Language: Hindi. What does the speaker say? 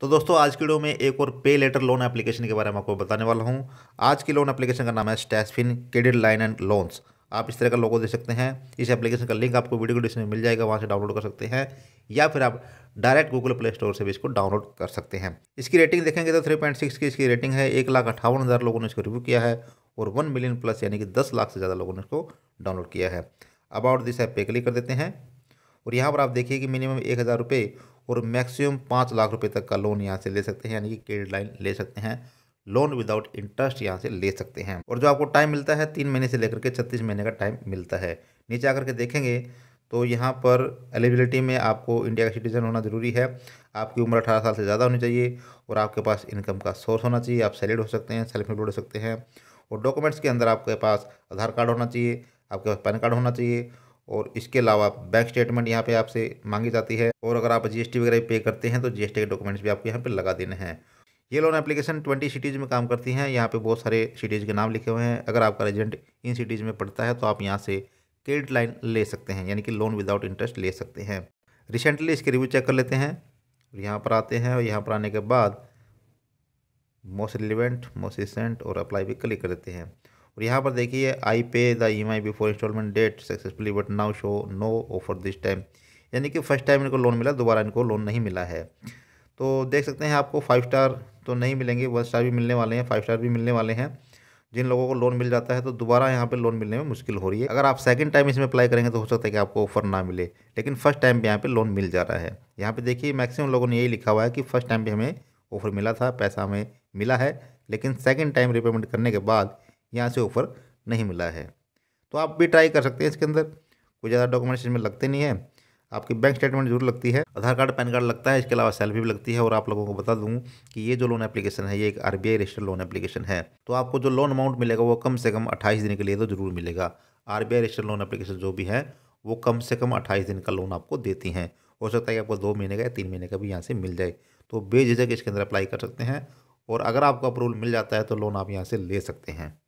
तो दोस्तों आज की वीडियो में एक और पे लेटर लोन एप्लीकेशन के बारे में आपको बताने वाला हूं आज की लोन एप्लीकेशन का नाम है Stashfin credit line and loans आप इस तरह का लोगो दे सकते हैं इस एप्लीकेशन का लिंक आपको वीडियो डिस्क्रिप्शन में मिल जाएगा वहाँ से डाउनलोड कर सकते हैं या फिर आप डायरेक्ट गूगल प्ले स्टोर से भी इसको डाउनलोड कर सकते हैं इसकी रेटिंग देखेंगे तो थ्री पॉइंट सिक्स की इसकी रेटिंग है एक लाख अट्ठावन हज़ार लोगों ने इसको रिव्यू किया है और वन मिलियन प्लस यानी कि दस लाख से ज़्यादा लोगों ने इसको डाउनलोड किया है अबाउट दिस ऐप पे क्लिक कर देते हैं और यहाँ पर आप देखिए कि मिनिमम एक हज़ार रुपये और मैक्सिमम पाँच लाख रुपए तक का लोन यहाँ से ले सकते हैं यानी कि क्रेडिट लाइन ले सकते हैं लोन विदाउट इंटरेस्ट यहाँ से ले सकते हैं और जो आपको टाइम मिलता है तीन महीने से लेकर के छत्तीस महीने का टाइम मिलता है नीचे आकर के देखेंगे तो यहाँ पर एलिजिबिलिटी में आपको इंडिया का सिटीज़न होना ज़रूरी है आपकी उम्र अठारह साल से ज़्यादा होनी चाहिए और आपके पास इनकम का सोर्स होना चाहिए आप सैलड हो सकते हैं सेल्फ एम्प्लॉयड हो सकते हैं और डॉक्यूमेंट्स के अंदर आपके पास आधार कार्ड होना चाहिए आपके पास पैन कार्ड होना चाहिए और इसके अलावा बैंक स्टेटमेंट यहाँ पे आपसे मांगी जाती है और अगर आप जीएसटी वगैरह पे करते हैं तो जीएसटी के डॉक्यूमेंट्स भी आपको यहाँ पे लगा देने हैं ये लोन एप्लीकेशन ट्वेंटी सिटीज़ में काम करती हैं यहाँ पे बहुत सारे सिटीज़ के नाम लिखे हुए हैं अगर आपका एजेंट इन सिटीज़ में पड़ता है तो आप यहाँ से क्रेडिट लाइन ले सकते हैं यानी कि लोन विदाउट इंटरेस्ट ले सकते हैं रिसेंटली इसके रिव्यू चेक कर लेते हैं यहाँ पर आते हैं और यहाँ पर आने के बाद मोस्ट रिलिवेंट मोस्ट रिसेंट और अप्लाई भी क्लिक कर देते हैं और यहाँ पर देखिए I pay the E M I before installment date successfully but now show no offer this time यानी कि फर्स्ट टाइम इनको लोन मिला दोबारा इनको लोन नहीं मिला है तो देख सकते हैं आपको फाइव स्टार तो नहीं मिलेंगे वन स्टार भी मिलने वाले हैं फाइव स्टार भी मिलने वाले हैं जिन लोगों को लोन मिल जाता है तो दोबारा यहाँ पे लोन मिलने में मुश्किल हो रही है अगर आप सेकंड टाइम इसमें अप्लाई करेंगे तो हो सकता है कि आपको ऑफर ना मिले लेकिन फर्स्ट टाइम भी यहाँ पे लोन मिल जा रहा है यहाँ पे देखिए मैक्सिमम लोगों ने यही लिखा हुआ है कि फर्स्ट टाइम भी हमें ऑफर मिला था पैसा हमें मिला है लेकिन सेकेंड टाइम रिपेमेंट करने के बाद यहाँ से ऑफ़र नहीं मिला है तो आप भी ट्राई कर सकते हैं इसके अंदर कोई ज़्यादा डॉक्यूमेंट्स इसमें लगते नहीं है आपकी बैंक स्टेटमेंट जरूर लगती है आधार कार्ड पैन कार्ड लगता है इसके अलावा सेल्फी भी लगती है और आप लोगों को बता दूँ कि ये जो लोन एप्लीकेशन है ये एक आर बी लोन एप्लीकेशन है तो आपको जो लोन अमाउंट मिलेगा वो कम से कम अट्ठाईस दिन के लिए तो जरूर मिलेगा आर बी लोन एप्लीकेशन जो भी है वो कम से कम अट्ठाईस दिन का लोन आपको देती हैं हो सकता है कि आपको दो महीने का या तीन महीने का भी यहाँ से मिल जाए तो बेझिझक इसके अंदर अप्लाई कर सकते हैं और अगर आपको अप्रूवल मिल जाता है तो लोन आप यहाँ से ले सकते हैं